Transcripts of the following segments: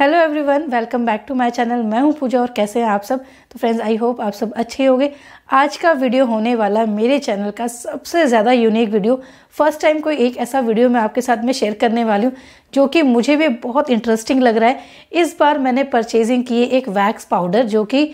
hello everyone welcome back to my channel मैं हूं पूजा और कैसे हैं आप सब तो फ्रेंड्स आई होप आप सब अच्छे होंगे आज का वीडियो होने वाला मेरे चैनल का सबसे ज़्यादा यूनिक वीडियो फर्स्ट टाइम कोई एक ऐसा वीडियो मैं आपके साथ में शेयर करने वाली हूँ जो कि मुझे भी बहुत इंटरेस्टिंग लग रहा है इस बार मैंने परचेजिंग की एक वैक्स पाउडर जो कि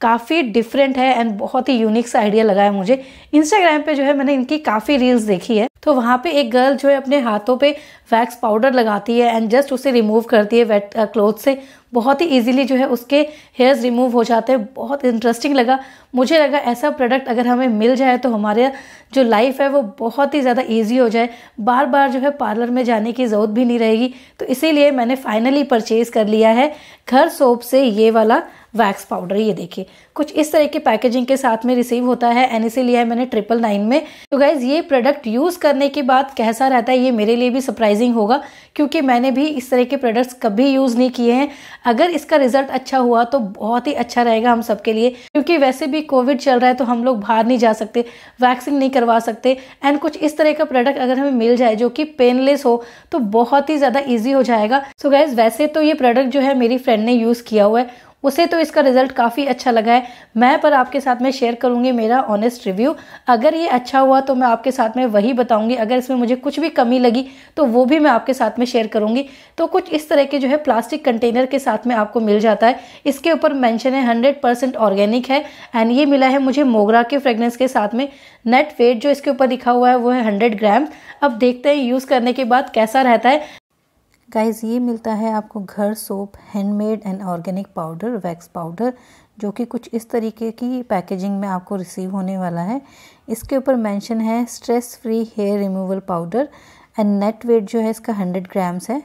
काफ़ी डिफरेंट है एंड बहुत ही यूनिक सा आइडिया लगा है मुझे इंस्टाग्राम पे जो है मैंने इनकी काफ़ी रील्स देखी है तो वहाँ पे एक गर्ल जो है अपने हाथों पे वैक्स पाउडर लगाती है एंड जस्ट उसे रिमूव करती है वेट क्लोथ से बहुत ही ईजिली जो है उसके हेयर्स रिमूव हो जाते हैं बहुत इंटरेस्टिंग लगा मुझे लगा ऐसा प्रोडक्ट अगर हमें मिल जाए तो हमारे जो लाइफ है वो बहुत ही ज़्यादा ईजी हो जाए बार बार जो है पार्लर में जाने की ज़रूरत भी नहीं रहेगी तो इसीलिए मैंने फाइनली परचेज़ कर लिया है घर सोप से ये वाला वैक्स पाउडर ये देखिए कुछ इस तरह के पैकेजिंग के साथ में रिसीव होता है एन इसे लिया है मैंने ट्रिपल नाइन में तो गाइज ये प्रोडक्ट यूज़ करने के बाद कैसा रहता है ये मेरे लिए भी सरप्राइजिंग होगा क्योंकि मैंने भी इस तरह के प्रोडक्ट्स कभी यूज़ नहीं किए हैं अगर इसका रिजल्ट अच्छा हुआ तो बहुत ही अच्छा रहेगा हम सबके लिए क्योंकि वैसे भी कोविड चल रहा है तो हम लोग बाहर नहीं जा सकते वैक्सीन नहीं करवा सकते एंड कुछ इस तरह का प्रोडक्ट अगर हमें मिल जाए जो कि पेनलेस हो तो बहुत ही ज़्यादा ईजी हो जाएगा सो so गैस वैसे तो ये प्रोडक्ट जो है मेरी फ्रेंड ने यूज़ किया हुआ है उसे तो इसका रिजल्ट काफ़ी अच्छा लगा है मैं पर आपके साथ में शेयर करूँगी मेरा ऑनेस्ट रिव्यू अगर ये अच्छा हुआ तो मैं आपके साथ में वही बताऊँगी अगर इसमें मुझे कुछ भी कमी लगी तो वो भी मैं आपके साथ में शेयर करूँगी तो कुछ इस तरह के जो है प्लास्टिक कंटेनर के साथ में आपको मिल जाता है इसके ऊपर मैंशन है हंड्रेड ऑर्गेनिक है एंड ये मिला है मुझे मोगरा के फ्रेगनेंस के साथ में नेट वेट जो इसके ऊपर लिखा हुआ है वो है हंड्रेड ग्राम अब देखते हैं यूज़ करने के बाद कैसा रहता है गाइस ये मिलता है आपको घर soap handmade and organic powder wax powder जो कि कुछ इस तरीके की पैकेजिंग में आपको रिसीव होने वाला है इसके ऊपर मेंशन है stress free hair removal powder and net weight जो है इसका हंड्रेड ग्राम्स है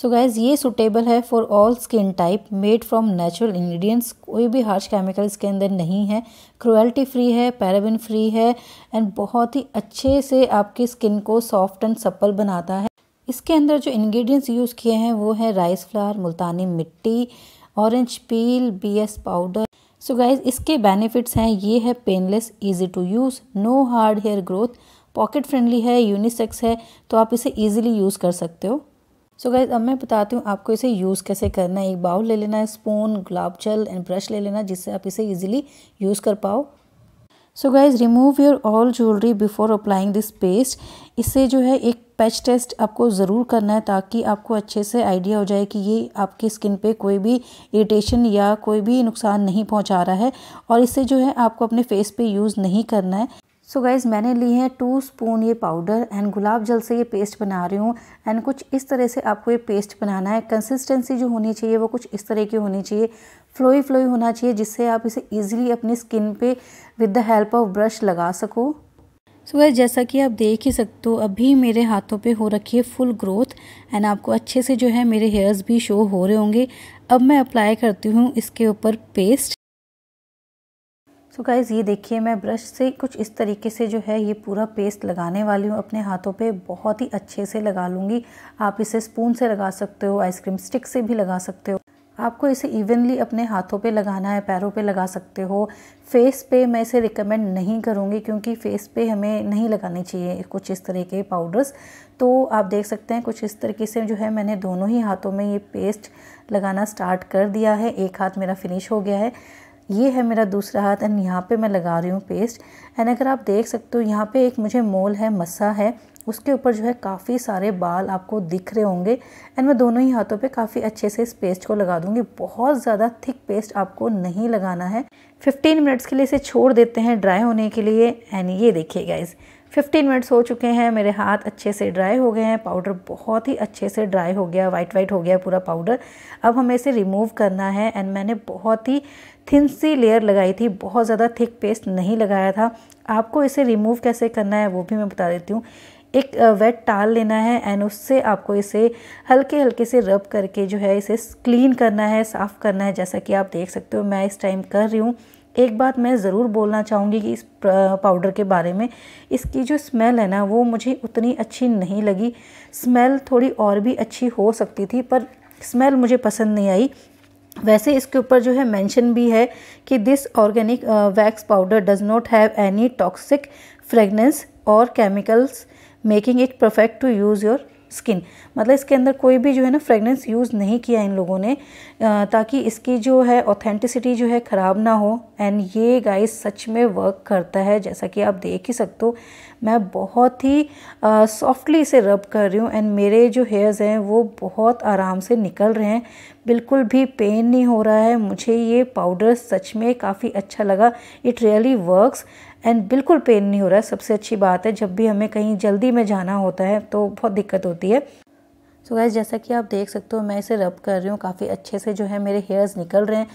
सो so गाइज ये सुटेबल है for all skin type made from natural ingredients कोई भी हार्श केमिकल इसके अंदर नहीं है क्रुएल्टी फ्री है पैराबिन फ्री है एंड बहुत ही अच्छे से आपकी स्किन को सॉफ्ट एंड सप्पल बनाता है इसके अंदर जो इंग्रेडिएंट्स यूज़ किए हैं वो है राइस फ्लावर मुल्तानी मिट्टी ऑरेंज पील बीएस पाउडर सो गाइज इसके बेनिफिट्स हैं ये है painless easy to use no hard hair growth pocket friendly है यूनिसेक्स है तो आप इसे इजीली यूज़ कर सकते हो सो so गाइज अब मैं बताती हूँ आपको इसे यूज़ कैसे करना है एक बाउल ले लेना है स्पून गुलाब जल एंड ब्रश ले लेना जिससे आप इसे ईजिली यूज़ कर पाओ so guys remove your all jewellery before applying this paste इससे जो है एक पैच टेस्ट आपको ज़रूर करना है ताकि आपको अच्छे से आइडिया हो जाए कि ये आपकी स्किन पे कोई भी इरिटेशन या कोई भी नुकसान नहीं पहुंचा रहा है और इसे जो है आपको अपने फेस पे यूज़ नहीं करना है सो so गाइज़ मैंने ली है टू स्पून ये पाउडर एंड गुलाब जल से ये पेस्ट बना रही हूँ एंड कुछ इस तरह से आपको ये पेस्ट बनाना है कंसिस्टेंसी जो होनी चाहिए वो कुछ इस तरह की होनी चाहिए फ्लोई फ्लोई होना चाहिए जिससे आप इसे ईजिली अपनी स्किन पे with the help of brush लगा सको सो so जैसा कि आप देख ही सकते हो अभी मेरे हाथों पे हो रखी है फुल ग्रोथ एंड आपको अच्छे से जो है मेरे हेयर्स भी शो हो रहे होंगे अब मैं अप्लाई करती हूँ इसके ऊपर पेस्ट सो so गाइज़ ये देखिए मैं ब्रश से कुछ इस तरीके से जो है ये पूरा पेस्ट लगाने वाली हूँ अपने हाथों पे बहुत ही अच्छे से लगा लूँगी आप इसे स्पून से लगा सकते हो आइसक्रीम स्टिक से भी लगा सकते हो आपको इसे इवनली अपने हाथों पे लगाना है पैरों पे लगा सकते हो फेस पे मैं इसे रिकमेंड नहीं करूँगी क्योंकि फेस पे हमें नहीं लगाने चाहिए कुछ इस तरह के पाउडर्स तो आप देख सकते हैं कुछ इस तरीके से जो है मैंने दोनों ही हाथों में ये पेस्ट लगाना स्टार्ट कर दिया है एक हाथ मेरा फिनिश हो गया है ये है मेरा दूसरा हाथ एंड यहाँ पे मैं लगा रही हूँ पेस्ट एंड अगर आप देख सकते हो यहाँ पे एक मुझे मोल है मस्सा है उसके ऊपर जो है काफ़ी सारे बाल आपको दिख रहे होंगे एंड मैं दोनों ही हाथों पे काफ़ी अच्छे से इस पेस्ट को लगा दूंगी बहुत ज़्यादा थिक पेस्ट आपको नहीं लगाना है 15 मिनट्स के लिए इसे छोड़ देते हैं ड्राई होने के लिए एंड ये देखिए गाइज़ 15 मिनट्स हो चुके हैं मेरे हाथ अच्छे से ड्राई हो गए हैं पाउडर बहुत ही अच्छे से ड्राई हो गया वाइट वाइट हो गया पूरा पाउडर अब हमें इसे रिमूव करना है एंड मैंने बहुत ही थिन सी लेयर लगाई थी बहुत ज़्यादा थिक पेस्ट नहीं लगाया था आपको इसे रिमूव कैसे करना है वो भी मैं बता देती हूँ एक वेट टाल लेना है एंड उससे आपको इसे हल्के हल्के से रब करके जो है इसे क्लीन करना है साफ़ करना है जैसा कि आप देख सकते हो मैं इस टाइम कर रही हूँ एक बात मैं ज़रूर बोलना चाहूँगी कि इस पाउडर के बारे में इसकी जो स्मेल है ना वो मुझे उतनी अच्छी नहीं लगी स्मेल थोड़ी और भी अच्छी हो सकती थी पर स्मेल मुझे पसंद नहीं आई वैसे इसके ऊपर जो है मेंशन भी है कि this organic wax powder does not have any toxic fragrance और chemicals making it perfect to use your skin मतलब इसके अंदर कोई भी जो है ना फ्रेगनेंस यूज़ नहीं किया इन लोगों ने ताकि इसकी जो है ऑथेंटिसिटी जो है ख़राब ना हो एंड ये गाइस सच में वर्क करता है जैसा कि आप देख ही सकते हो मैं बहुत ही सॉफ्टली इसे रब कर रही हूँ एंड मेरे जो हेयर्स हैं वो बहुत आराम से निकल रहे हैं बिल्कुल भी पेन नहीं हो रहा है मुझे ये पाउडर सच में काफ़ी अच्छा लगा इट रियली वर्कस एंड बिल्कुल पेन नहीं हो रहा है सबसे अच्छी बात है जब भी हमें कहीं जल्दी में जाना होता है तो बहुत दिक्कत होती है सो so गैस जैसा कि आप देख सकते हो मैं इसे रब कर रही हूँ काफ़ी अच्छे से जो है मेरे हेयर्स निकल रहे हैं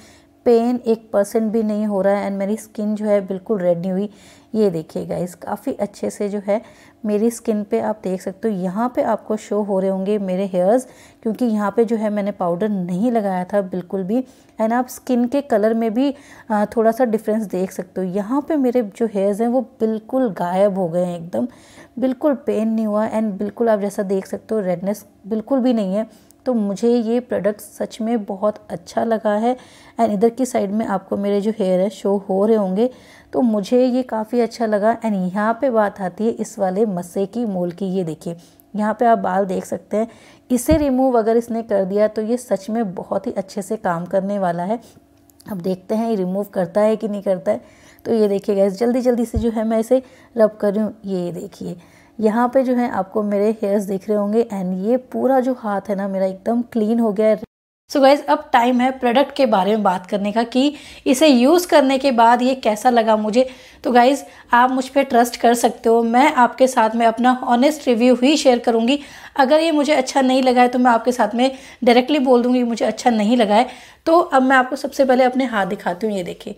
पेन एक परसेंट भी नहीं हो रहा है एंड मेरी स्किन जो है बिल्कुल रेड नहीं हुई ये देखिएगा इस काफ़ी अच्छे से जो है मेरी स्किन पे आप देख सकते हो यहाँ पे आपको शो हो रहे होंगे मेरे हेयर्स क्योंकि यहाँ पे जो है मैंने पाउडर नहीं लगाया था बिल्कुल भी एंड आप स्किन के कलर में भी थोड़ा सा डिफरेंस देख सकते हो यहाँ पे मेरे जो हेयर्स हैं वो बिल्कुल गायब हो गए हैं एकदम बिल्कुल पेन नहीं हुआ एंड बिल्कुल आप जैसा देख सकते हो रेडनेस बिल्कुल भी नहीं है तो मुझे ये प्रोडक्ट सच में बहुत अच्छा लगा है एंड इधर की साइड में आपको मेरे जो हेयर है शो हो रहे होंगे तो मुझे ये काफ़ी अच्छा लगा एंड यहाँ पे बात आती है इस वाले मस्से की मोल की ये देखिए यहाँ पे आप बाल देख सकते हैं इसे रिमूव अगर इसने कर दिया तो ये सच में बहुत ही अच्छे से काम करने वाला है अब देखते हैं ये रिमूव करता है कि नहीं करता है तो ये देखिए गैस जल्दी जल्दी से जो है मैं इसे रब करूँ ये देखिए यहाँ पे जो है आपको मेरे हेयर्स दिख रहे होंगे एंड ये पूरा जो हाथ है ना मेरा एकदम क्लीन हो गया है सो so गाइज अब टाइम है प्रोडक्ट के बारे में बात करने का कि इसे यूज़ करने के बाद ये कैसा लगा मुझे तो गाइज़ आप मुझ पर ट्रस्ट कर सकते हो मैं आपके साथ में अपना ऑनेस्ट रिव्यू ही शेयर करूँगी अगर ये मुझे अच्छा नहीं लगा है तो मैं आपके साथ में डायरेक्टली बोल दूँगी मुझे अच्छा नहीं लगा है तो अब मैं आपको सबसे पहले अपने हाथ दिखाती हूँ ये देखिए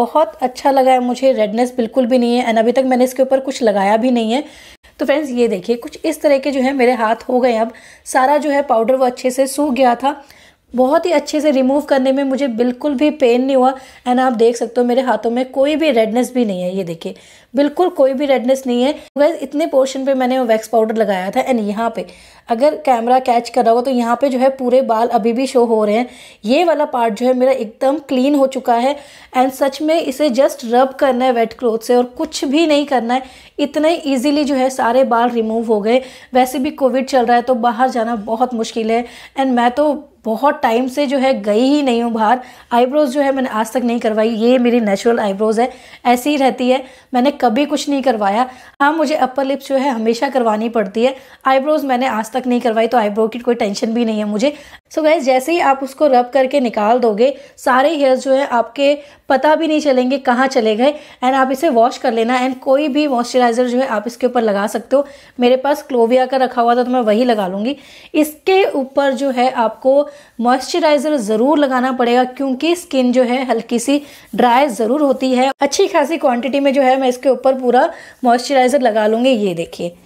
बहुत अच्छा लगा है मुझे रेडनेस बिल्कुल भी नहीं है एंड अभी तक मैंने इसके ऊपर कुछ लगाया भी नहीं है तो फ्रेंड्स ये देखिए कुछ इस तरह के जो है मेरे हाथ हो गए अब सारा जो है पाउडर वो अच्छे से सूख गया था बहुत ही अच्छे से रिमूव करने में मुझे बिल्कुल भी पेन नहीं हुआ एंड आप देख सकते हो मेरे हाथों में कोई भी रेडनेस भी नहीं है ये देखिए बिल्कुल कोई भी रेडनेस नहीं है वैसे इतने पोर्शन पे मैंने वैक्स पाउडर लगाया था एंड यहाँ पे अगर कैमरा कैच कर रहा होगा तो यहाँ पे जो है पूरे बाल अभी भी शो हो रहे हैं ये वाला पार्ट जो है मेरा एकदम क्लीन हो चुका है एंड सच में इसे जस्ट रब करना है वेट क्लोथ से और कुछ भी नहीं करना है इतने ईजिली जो है सारे बाल रिमूव हो गए वैसे भी कोविड चल रहा है तो बाहर जाना बहुत मुश्किल है एंड मैं तो बहुत टाइम से जो है गई ही नहीं हूँ बाहर आईब्रोज़ जो है मैंने आज तक नहीं करवाई ये मेरी नेचुरल आईब्रोज़ है ऐसी ही रहती है मैंने कभी कुछ नहीं करवाया हाँ मुझे अपर लिप्स जो है हमेशा करवानी पड़ती है आईब्रोज़ मैंने आज तक नहीं करवाई तो आईब्रो की कोई टेंशन भी नहीं है मुझे सो so गैस जैसे ही आप उसको रब करके निकाल दोगे सारे हेयर्स जो है आपके पता भी नहीं चलेंगे कहाँ चले गए एंड आप इसे वॉश कर लेना एंड कोई भी मॉइस्चराइज़र जो है आप इसके ऊपर लगा सकते हो मेरे पास क्लोविया का रखा हुआ था तो मैं वही लगा लूँगी इसके ऊपर जो है आपको मॉइस्चराइज़र ज़रूर लगाना पड़ेगा क्योंकि स्किन जो है हल्की सी ड्राई ज़रूर होती है अच्छी खासी क्वांटिटी में जो है मैं इसके ऊपर पूरा मॉइस्चराइज़र लगा लूँगी ये देखिए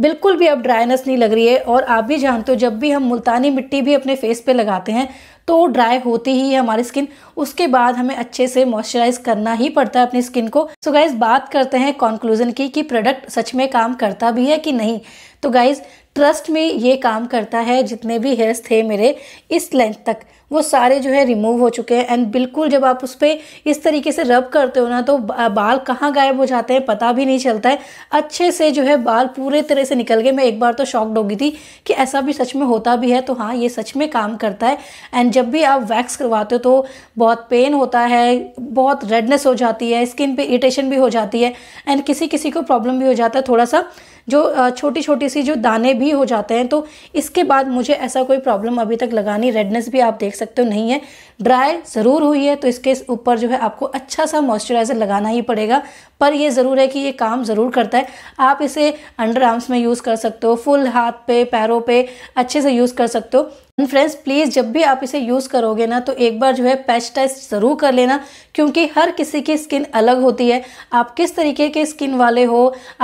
बिल्कुल भी अब ड्राइनेस नहीं लग रही है और आप भी जानते हो जब भी हम मुल्तानी मिट्टी भी अपने फेस पे लगाते हैं तो ड्राई होती ही है हमारी स्किन उसके बाद हमें अच्छे से मॉइस्चराइज करना ही पड़ता है अपनी स्किन को सो गाइज बात करते हैं कॉन्क्लूजन की कि प्रोडक्ट सच में काम करता भी है कि नहीं तो गाइज ट्रस्ट में ये काम करता है जितने भी हेयर्स थे मेरे इस लेंथ तक वो सारे जो है रिमूव हो चुके हैं एंड बिल्कुल जब आप उस पर इस तरीके से रब करते हो ना तो बाल कहाँ गायब हो जाते हैं पता भी नहीं चलता है अच्छे से जो है बाल पूरे तरह से निकल गए मैं एक बार तो शॉक्ड हो गई थी कि ऐसा भी सच में होता भी है तो हाँ ये सच में काम करता है एंड जब भी आप वैक्स करवाते हो तो बहुत पेन होता है बहुत रेडनेस हो जाती है स्किन पर इरीटेशन भी हो जाती है एंड किसी किसी को प्रॉब्लम भी हो जाता है थोड़ा सा जो छोटी छोटी सी जो दाने भी हो जाते हैं तो इसके बाद मुझे ऐसा कोई प्रॉब्लम अभी तक लगा नहीं रेडनेस भी आप देख सकते हो नहीं है ड्राई ज़रूर हुई है तो इसके ऊपर जो है आपको अच्छा सा मॉइस्चराइज़र लगाना ही पड़ेगा पर यह ज़रूर है कि ये काम ज़रूर करता है आप इसे अंडर आर्म्स में यूज़ कर सकते हो फुल हाथ पे पैरों पे अच्छे से यूज़ कर सकते हो फ्रेंड्स प्लीज़ जब भी आप इसे यूज़ करोगे ना तो एक बार जो है पैच टेस्ट ज़रूर कर लेना क्योंकि हर किसी की स्किन अलग होती है आप किस तरीके के स्किन वाले हो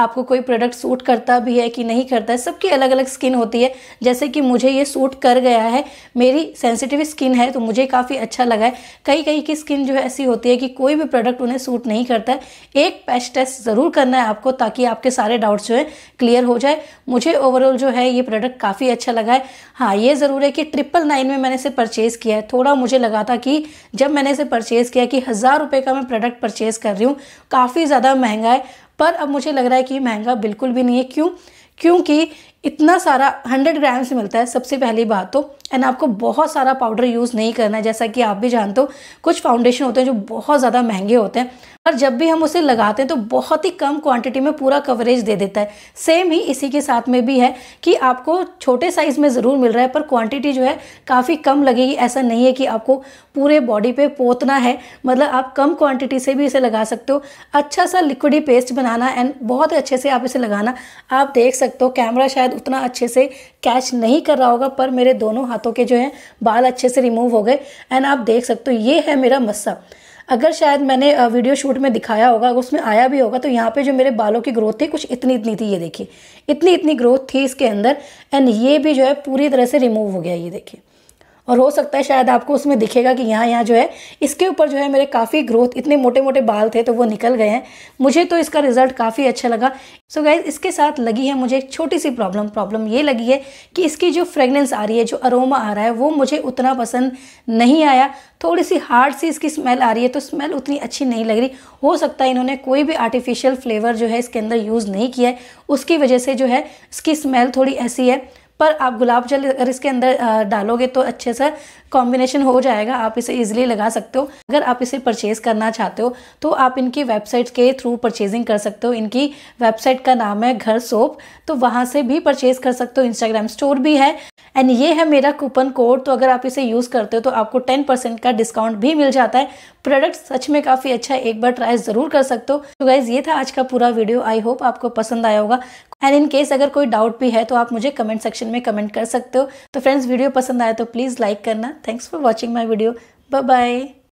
आपको कोई प्रोडक्ट सूट करता भी है कि नहीं करता है सबकी अलग अलग स्किन होती है जैसे कि मुझे ये सूट कर गया है मेरी सेंसिटिव स्किन है तो मुझे काफ़ी अच्छा लगा है कई कई की स्किन जो है ऐसी होती है कि कोई भी प्रोडक्ट उन्हें सूट नहीं करता है एक पैच टेस्ट ज़रूर करना है आपको ताकि आपके सारे डाउट्स जो है क्लियर हो जाए मुझे ओवरऑल जो है ये प्रोडक्ट काफ़ी अच्छा लगा है हाँ ये ज़रूर है कि ट्रिपल नाइन में मैंने इसे परचेज़ किया है थोड़ा मुझे लगा था कि जब मैंने इसे परचेज़ किया कि हज़ार रुपये का मैं प्रोडक्ट परचेज़ कर रही हूँ काफ़ी ज़्यादा महंगा है पर अब मुझे लग रहा है कि महंगा बिल्कुल भी नहीं है क्यों क्योंकि इतना सारा 100 ग्राम से मिलता है सबसे पहली बात तो एंड आपको बहुत सारा पाउडर यूज़ नहीं करना है जैसा कि आप भी जानते हो कुछ फाउंडेशन होते हैं जो बहुत ज़्यादा महंगे होते हैं और जब भी हम उसे लगाते हैं तो बहुत ही कम क्वांटिटी में पूरा कवरेज दे देता है सेम ही इसी के साथ में भी है कि आपको छोटे साइज़ में ज़रूर मिल रहा है पर क्वांटिटी जो है काफ़ी कम लगेगी ऐसा नहीं है कि आपको पूरे बॉडी पे पोतना है मतलब आप कम क्वांटिटी से भी इसे लगा सकते हो अच्छा सा लिक्विडी पेस्ट बनाना एंड बहुत अच्छे से आप इसे लगाना आप देख सकते हो कैमरा शायद शायद उतना अच्छे से कैच नहीं कर रहा होगा पर मेरे दोनों हाथों के जो है बाल अच्छे से रिमूव हो गए एंड आप देख सकते हो ये है मेरा मस्सा अगर शायद मैंने वीडियो शूट में दिखाया होगा अगर उसमें आया भी होगा तो यहाँ पे जो मेरे बालों की ग्रोथ थी कुछ इतनी इतनी थी ये देखिए इतनी इतनी ग्रोथ थी इसके अंदर एंड ये भी जो है पूरी तरह से रिमूव हो गया ये देखिए और हो सकता है शायद आपको उसमें दिखेगा कि यहाँ यहाँ जो है इसके ऊपर जो है मेरे काफ़ी ग्रोथ इतने मोटे मोटे बाल थे तो वो निकल गए हैं मुझे तो इसका रिजल्ट काफ़ी अच्छा लगा सो so गाइज इसके साथ लगी है मुझे एक छोटी सी प्रॉब्लम प्रॉब्लम ये लगी है कि इसकी जो फ्रेगनेंस आ रही है जो अरोमा आ रहा है वो मुझे उतना पसंद नहीं आया थोड़ी सी हार्ड सी इसकी स्मेल आ रही है तो स्मेल उतनी अच्छी नहीं लग रही हो सकता है इन्होंने कोई भी आर्टिफिशियल फ्लेवर जो है इसके अंदर यूज़ नहीं किया है उसकी वजह से जो है इसकी स्मेल थोड़ी ऐसी है पर आप गुलाब जल अगर इसके अंदर डालोगे तो अच्छे से कॉम्बिनेशन हो जाएगा आप इसे ईजिली लगा सकते हो अगर आप इसे परचेज़ करना चाहते हो तो आप इनकी वेबसाइट के थ्रू परचेजिंग कर सकते हो इनकी वेबसाइट का नाम है घर सोप तो वहाँ से भी परचेज़ कर सकते हो इंस्टाग्राम स्टोर भी है एंड ये है मेरा कूपन कोड तो अगर आप इसे यूज़ करते हो तो आपको टेन परसेंट का डिस्काउंट भी मिल जाता है प्रोडक्ट सच में काफ़ी अच्छा है एक बार ट्राई ज़रूर कर सकते हो तो गाइज़ ये था आज का पूरा वीडियो आई होप आपको पसंद आया होगा एंड इन केस अगर कोई डाउट भी है तो आप मुझे कमेंट सेक्शन में कमेंट कर सकते हो तो फ्रेंड्स वीडियो पसंद आए तो प्लीज़ लाइक करना thanks for watching my video bye bye